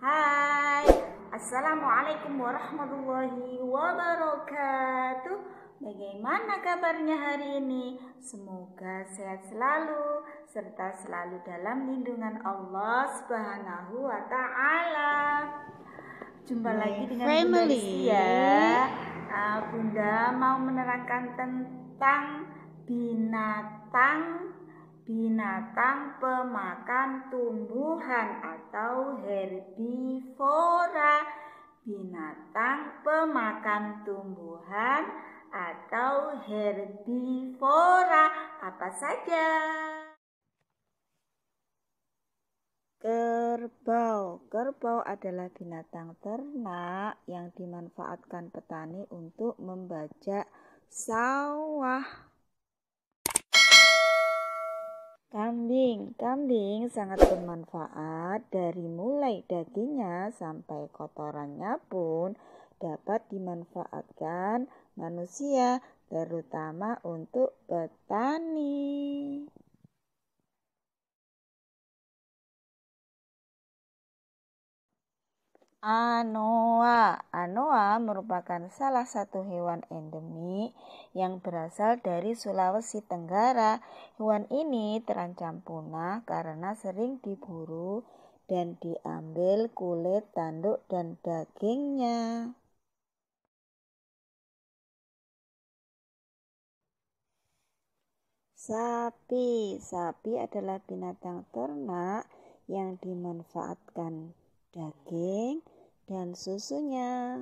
Hai Assalamualaikum warahmatullahi wabarakatuh Bagaimana kabarnya hari ini? Semoga sehat selalu Serta selalu dalam lindungan Allah subhanahu wa ta'ala Jumpa lagi dengan Family. Bunda Sia ah, Bunda mau menerangkan tentang Binatang, binatang, binatang pemakan tumbuhan atau herbivora. Binatang pemakan tumbuhan atau herbivora apa saja? Kerbau. Kerbau adalah binatang ternak yang dimanfaatkan petani untuk membajak sawah. Kambing, kambing sangat bermanfaat dari mulai dagingnya sampai kotorannya pun dapat dimanfaatkan manusia terutama untuk petani. Anoa. Anoa merupakan salah satu hewan endemik yang berasal dari Sulawesi Tenggara. Hewan ini terancam punah karena sering diburu dan diambil kulit, tanduk, dan dagingnya. Sapi, sapi adalah binatang ternak yang dimanfaatkan daging, dan susunya.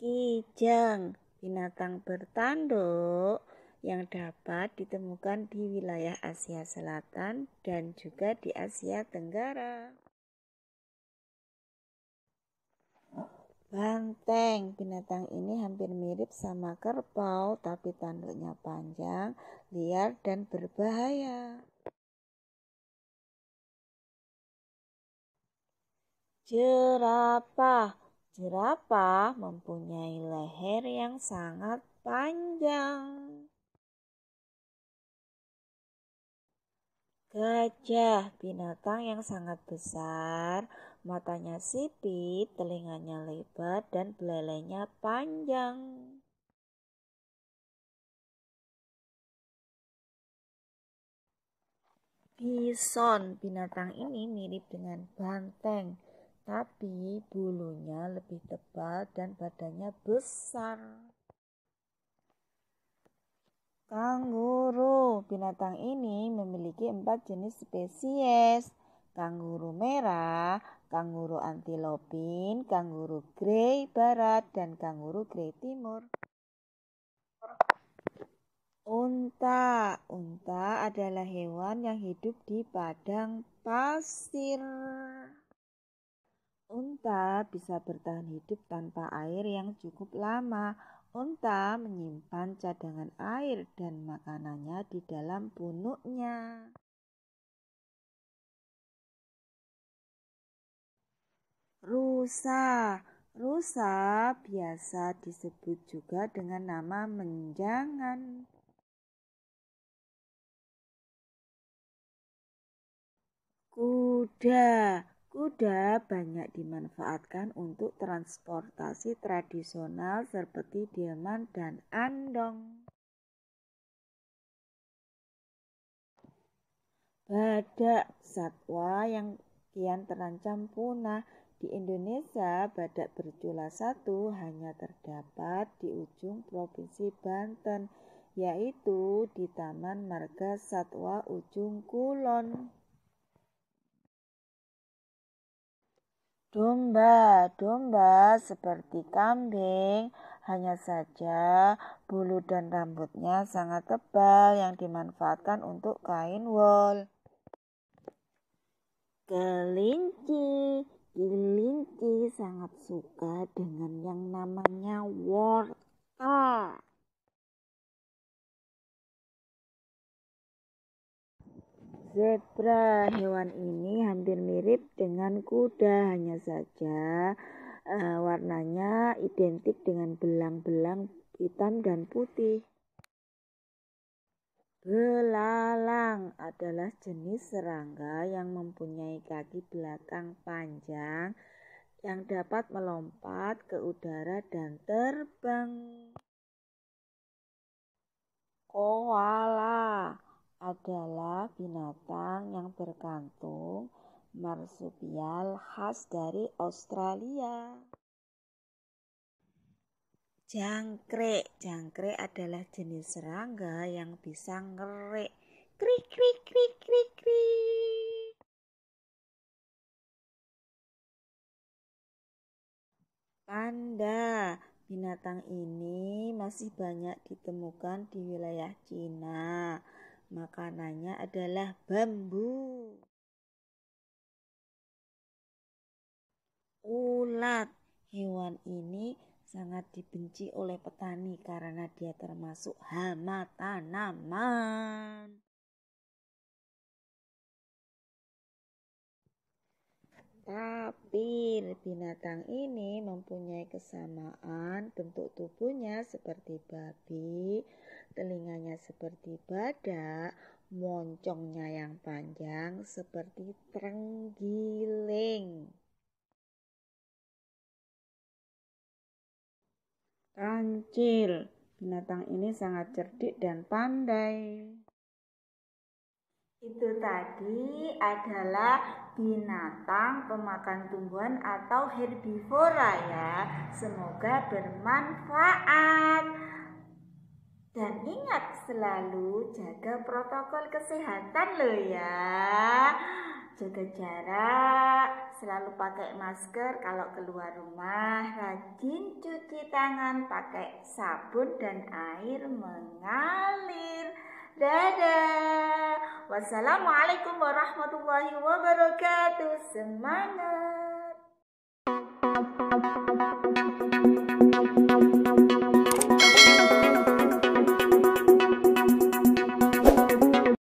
Kijang, binatang bertanduk yang dapat ditemukan di wilayah Asia Selatan dan juga di Asia Tenggara. Banteng, binatang ini hampir mirip sama kerbau tapi tanduknya panjang, liar dan berbahaya. Jerapah. Jerapah mempunyai leher yang sangat panjang. Gajah, binatang yang sangat besar, matanya sipit, telinganya lebar, dan belalainya panjang. Bison, binatang ini mirip dengan banteng tapi bulunya lebih tebal dan badannya besar. Kanguru binatang ini memiliki empat jenis spesies. Kanguru merah, kanguru antilopin, kanguru grey barat, dan kanguru grey timur. Unta, unta adalah hewan yang hidup di padang pasir. Unta bisa bertahan hidup tanpa air yang cukup lama. Unta menyimpan cadangan air dan makanannya di dalam punuknya. Rusa, rusa biasa disebut juga dengan nama menjangan. Kuda, Kuda banyak dimanfaatkan untuk transportasi tradisional seperti delman dan andong. Badak satwa yang kian terancam punah di Indonesia, badak bercula satu hanya terdapat di ujung provinsi Banten, yaitu di Taman Marga Satwa Ujung Kulon. Domba, domba seperti kambing, hanya saja bulu dan rambutnya sangat tebal yang dimanfaatkan untuk kain wol. Kelinci, kelinci sangat suka dengan yang namanya wortel. Zebra hewan ini hampir mirip dengan kuda, hanya saja uh, warnanya identik dengan belang-belang hitam dan putih. Belalang adalah jenis serangga yang mempunyai kaki belakang panjang yang dapat melompat ke udara dan terbang. Koala adalah binatang yang berkantung marsupial khas dari Australia. Jangkrik, jangkrik adalah jenis serangga yang bisa ngerik. Krik krik krik krik krik. Panda, binatang ini masih banyak ditemukan di wilayah Cina. Makanannya adalah bambu. Ulat. Hewan ini sangat dibenci oleh petani karena dia termasuk hama tanaman. Tapir binatang ini mempunyai kesamaan bentuk tubuhnya seperti babi, telinganya seperti badak, moncongnya yang panjang seperti terenggiling. Kancil, binatang ini sangat cerdik dan pandai. Itu tadi adalah binatang pemakan tumbuhan atau herbivora ya. Semoga bermanfaat. Dan ingat selalu jaga protokol kesehatan lo ya. Jaga jarak, selalu pakai masker kalau keluar rumah, rajin cuci tangan pakai sabun dan air mengalir. Dadah. Wassalamualaikum warahmatullahi wabarakatuh. Semangat.